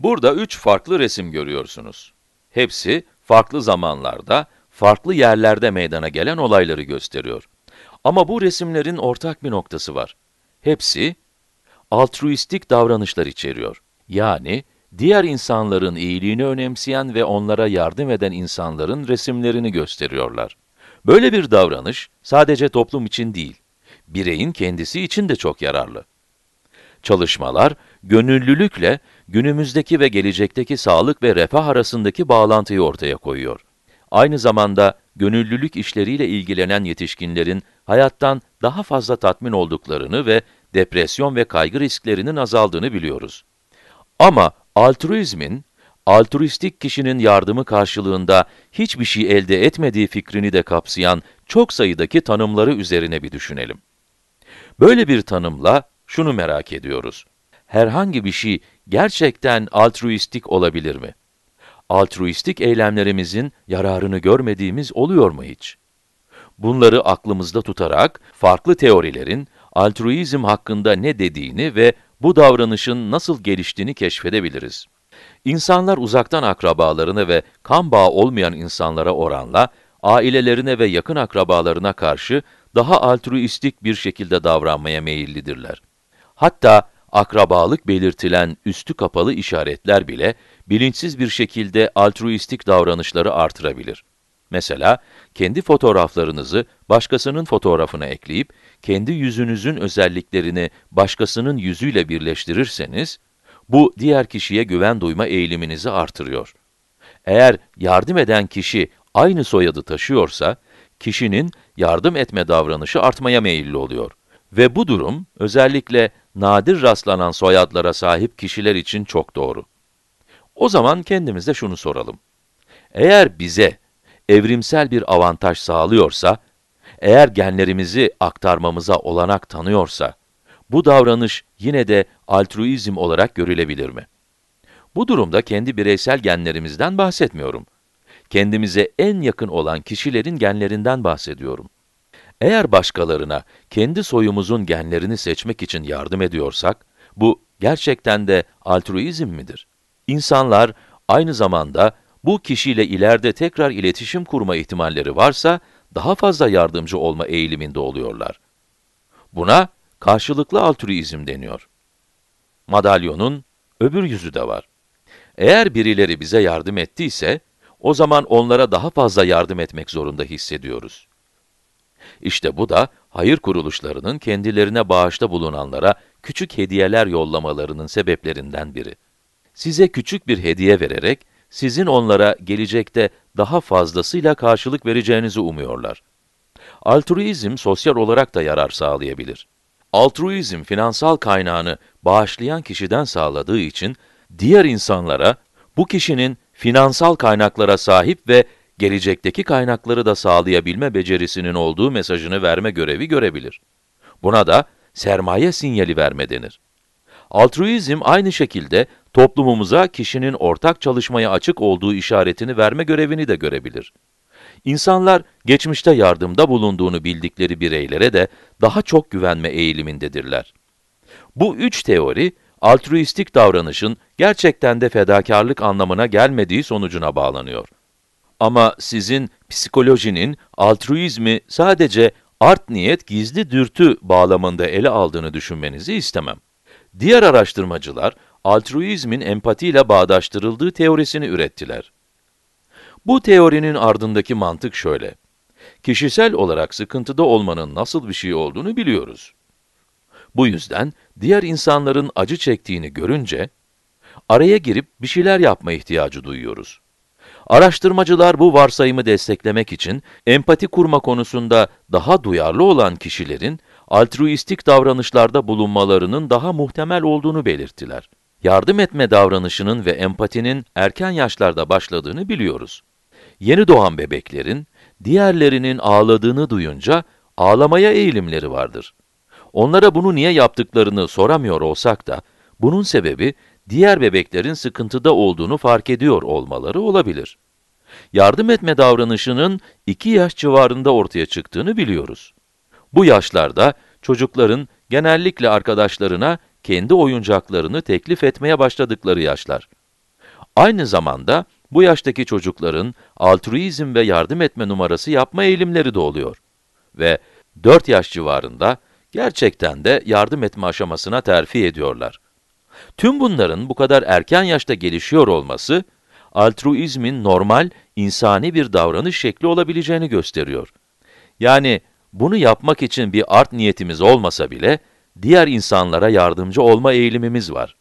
Burada üç farklı resim görüyorsunuz. Hepsi farklı zamanlarda, farklı yerlerde meydana gelen olayları gösteriyor. Ama bu resimlerin ortak bir noktası var. Hepsi altruistik davranışlar içeriyor. Yani diğer insanların iyiliğini önemseyen ve onlara yardım eden insanların resimlerini gösteriyorlar. Böyle bir davranış sadece toplum için değil, bireyin kendisi için de çok yararlı. Çalışmalar, gönüllülükle günümüzdeki ve gelecekteki sağlık ve refah arasındaki bağlantıyı ortaya koyuyor. Aynı zamanda gönüllülük işleriyle ilgilenen yetişkinlerin hayattan daha fazla tatmin olduklarını ve depresyon ve kaygı risklerinin azaldığını biliyoruz. Ama altruizmin, altruistik kişinin yardımı karşılığında hiçbir şey elde etmediği fikrini de kapsayan çok sayıdaki tanımları üzerine bir düşünelim. Böyle bir tanımla şunu merak ediyoruz herhangi bir şey gerçekten altruistik olabilir mi? Altruistik eylemlerimizin yararını görmediğimiz oluyor mu hiç? Bunları aklımızda tutarak farklı teorilerin altruizm hakkında ne dediğini ve bu davranışın nasıl geliştiğini keşfedebiliriz. İnsanlar uzaktan akrabalarına ve kan bağı olmayan insanlara oranla ailelerine ve yakın akrabalarına karşı daha altruistik bir şekilde davranmaya meyillidirler. Hatta akrabalık belirtilen üstü kapalı işaretler bile bilinçsiz bir şekilde altruistik davranışları artırabilir. Mesela, kendi fotoğraflarınızı başkasının fotoğrafına ekleyip, kendi yüzünüzün özelliklerini başkasının yüzüyle birleştirirseniz, bu diğer kişiye güven duyma eğiliminizi artırıyor. Eğer yardım eden kişi aynı soyadı taşıyorsa, kişinin yardım etme davranışı artmaya meyilli oluyor. Ve bu durum özellikle nadir rastlanan soyadlara sahip kişiler için çok doğru. O zaman kendimize şunu soralım. Eğer bize evrimsel bir avantaj sağlıyorsa, eğer genlerimizi aktarmamıza olanak tanıyorsa, bu davranış yine de altruizm olarak görülebilir mi? Bu durumda kendi bireysel genlerimizden bahsetmiyorum. Kendimize en yakın olan kişilerin genlerinden bahsediyorum. Eğer başkalarına kendi soyumuzun genlerini seçmek için yardım ediyorsak, bu gerçekten de altruizm midir? İnsanlar aynı zamanda bu kişiyle ileride tekrar iletişim kurma ihtimalleri varsa, daha fazla yardımcı olma eğiliminde oluyorlar. Buna karşılıklı altruizm deniyor. Madalyonun öbür yüzü de var. Eğer birileri bize yardım ettiyse, o zaman onlara daha fazla yardım etmek zorunda hissediyoruz. İşte bu da hayır kuruluşlarının kendilerine bağışta bulunanlara küçük hediyeler yollamalarının sebeplerinden biri. Size küçük bir hediye vererek, sizin onlara gelecekte daha fazlasıyla karşılık vereceğinizi umuyorlar. Altruizm sosyal olarak da yarar sağlayabilir. Altruizm finansal kaynağını bağışlayan kişiden sağladığı için diğer insanlara bu kişinin finansal kaynaklara sahip ve gelecekteki kaynakları da sağlayabilme becerisinin olduğu mesajını verme görevi görebilir. Buna da sermaye sinyali verme denir. Altruizm aynı şekilde toplumumuza kişinin ortak çalışmaya açık olduğu işaretini verme görevini de görebilir. İnsanlar geçmişte yardımda bulunduğunu bildikleri bireylere de daha çok güvenme eğilimindedirler. Bu üç teori, altruistik davranışın gerçekten de fedakarlık anlamına gelmediği sonucuna bağlanıyor. Ama sizin psikolojinin altruizmi sadece art niyet gizli dürtü bağlamında ele aldığını düşünmenizi istemem. Diğer araştırmacılar, altruizmin empatiyle bağdaştırıldığı teorisini ürettiler. Bu teorinin ardındaki mantık şöyle. Kişisel olarak sıkıntıda olmanın nasıl bir şey olduğunu biliyoruz. Bu yüzden diğer insanların acı çektiğini görünce, araya girip bir şeyler yapma ihtiyacı duyuyoruz. Araştırmacılar bu varsayımı desteklemek için empati kurma konusunda daha duyarlı olan kişilerin altruistik davranışlarda bulunmalarının daha muhtemel olduğunu belirttiler. Yardım etme davranışının ve empatinin erken yaşlarda başladığını biliyoruz. Yeni doğan bebeklerin diğerlerinin ağladığını duyunca ağlamaya eğilimleri vardır. Onlara bunu niye yaptıklarını soramıyor olsak da bunun sebebi diğer bebeklerin sıkıntıda olduğunu fark ediyor olmaları olabilir. Yardım etme davranışının 2 yaş civarında ortaya çıktığını biliyoruz. Bu yaşlarda çocukların genellikle arkadaşlarına kendi oyuncaklarını teklif etmeye başladıkları yaşlar. Aynı zamanda bu yaştaki çocukların altruizm ve yardım etme numarası yapma eğilimleri de oluyor. Ve 4 yaş civarında gerçekten de yardım etme aşamasına terfi ediyorlar. Tüm bunların bu kadar erken yaşta gelişiyor olması, altruizmin normal, insani bir davranış şekli olabileceğini gösteriyor. Yani bunu yapmak için bir art niyetimiz olmasa bile, diğer insanlara yardımcı olma eğilimimiz var.